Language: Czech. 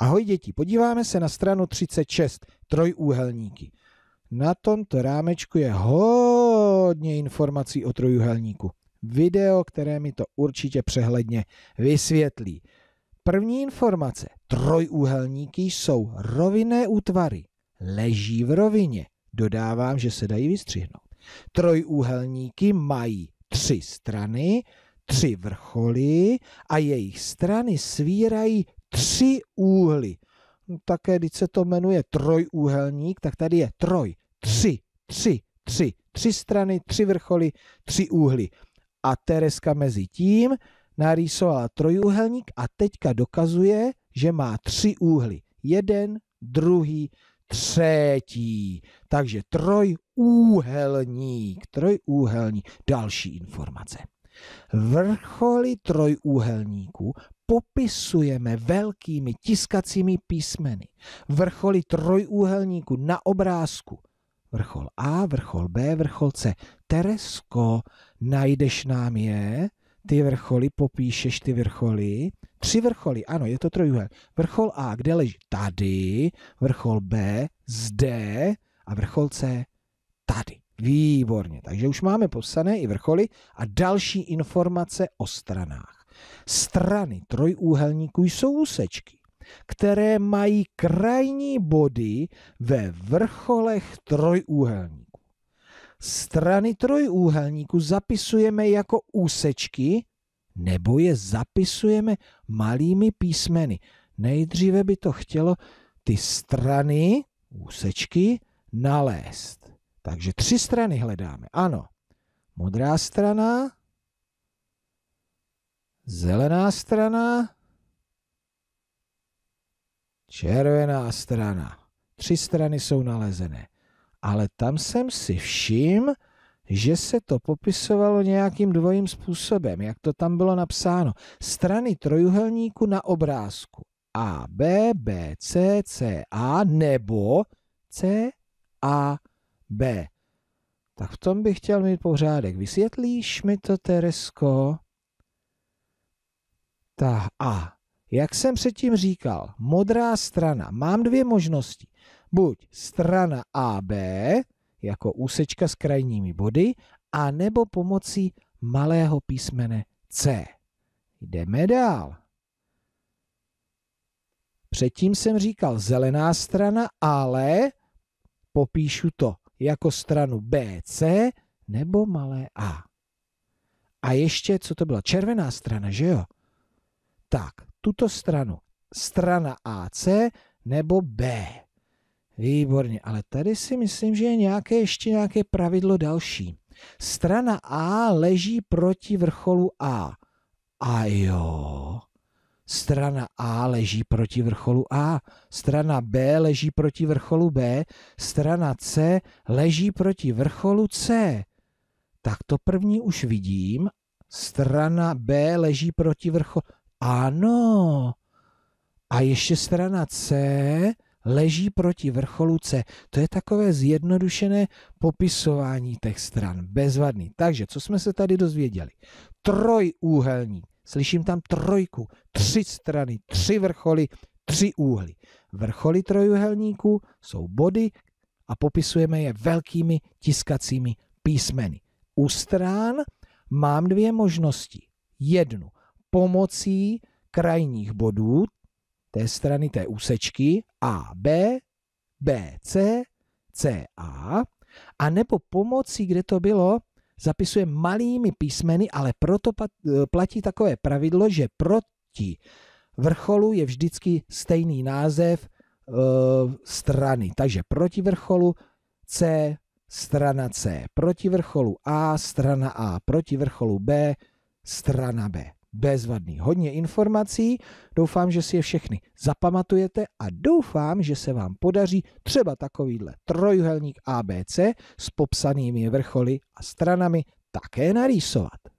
Ahoj děti, podíváme se na stranu 36, trojúhelníky. Na tomto rámečku je hodně informací o trojúhelníku. Video, které mi to určitě přehledně vysvětlí. První informace. Trojúhelníky jsou rovinné útvary. Leží v rovině. Dodávám, že se dají vystřihnout. Trojúhelníky mají tři strany, tři vrcholy a jejich strany svírají tři úhly. No, také, když se to jmenuje trojúhelník, tak tady je troj, tři, tři, tři, tři strany, tři vrcholy, tři úhly. A Tereska mezi tím narýsovala trojúhelník a teďka dokazuje, že má tři úhly. Jeden, druhý, třetí. Takže trojúhelník, trojúhelník, další informace. Vrcholy trojúhelníku popisujeme velkými tiskacími písmeny vrcholy trojúhelníku na obrázku. Vrchol A, vrchol B, vrchol C. Teresko, najdeš nám je, ty vrcholy, popíšeš ty vrcholy. Tři vrcholy, ano, je to trojúhel. Vrchol A, kde leží? Tady. Vrchol B, zde. A vrchol C, tady. Výborně. Takže už máme popsané i vrcholy a další informace o stranách. Strany trojúhelníku jsou úsečky, které mají krajní body ve vrcholech trojúhelníku. Strany trojúhelníku zapisujeme jako úsečky nebo je zapisujeme malými písmeny. Nejdříve by to chtělo ty strany, úsečky, nalézt. Takže tři strany hledáme. Ano, modrá strana, Zelená strana, červená strana. Tři strany jsou nalezené. Ale tam jsem si všiml, že se to popisovalo nějakým dvojím způsobem, jak to tam bylo napsáno. Strany trojuhelníku na obrázku A, B, B, C, C, A nebo C, A, B. Tak v tom bych chtěl mít pořádek. Vysvětlíš mi to, Teresko? Ta A. Jak jsem předtím říkal, modrá strana. Mám dvě možnosti. Buď strana AB, jako úsečka s krajními body, a nebo pomocí malého písmene C. Jdeme dál. Předtím jsem říkal zelená strana, ale popíšu to jako stranu BC nebo malé A. A ještě, co to byla? Červená strana, že jo? tak, tuto stranu. Strana AC nebo B. Výborně, ale tady si myslím, že je nějaké, ještě nějaké pravidlo další. Strana A leží proti vrcholu A. A jo. Strana A leží proti vrcholu A, strana B leží proti vrcholu B, strana C leží proti vrcholu C. Tak to první už vidím. Strana B leží proti vrcholu. Ano. A ještě strana C leží proti vrcholu C. To je takové zjednodušené popisování těch stran. Bezvadný. Takže, co jsme se tady dozvěděli? Trojúhelník. Slyším tam trojku. Tři strany, tři vrcholy, tři úhly. Vrcholy trojúhelníku jsou body a popisujeme je velkými tiskacími písmeny. U stran mám dvě možnosti. Jednu pomocí krajních bodů té strany té úsečky A, B, B, C, C, A, a nebo pomocí, kde to bylo, zapisuje malými písmeny, ale proto eh, platí takové pravidlo, že proti vrcholu je vždycky stejný název e, strany. Takže proti vrcholu C, strana C, proti vrcholu A, strana A, proti vrcholu B, strana B bezvadný. Hodně informací, doufám, že si je všechny zapamatujete a doufám, že se vám podaří třeba takovýhle trojuhelník ABC s popsanými vrcholy a stranami také narýsovat.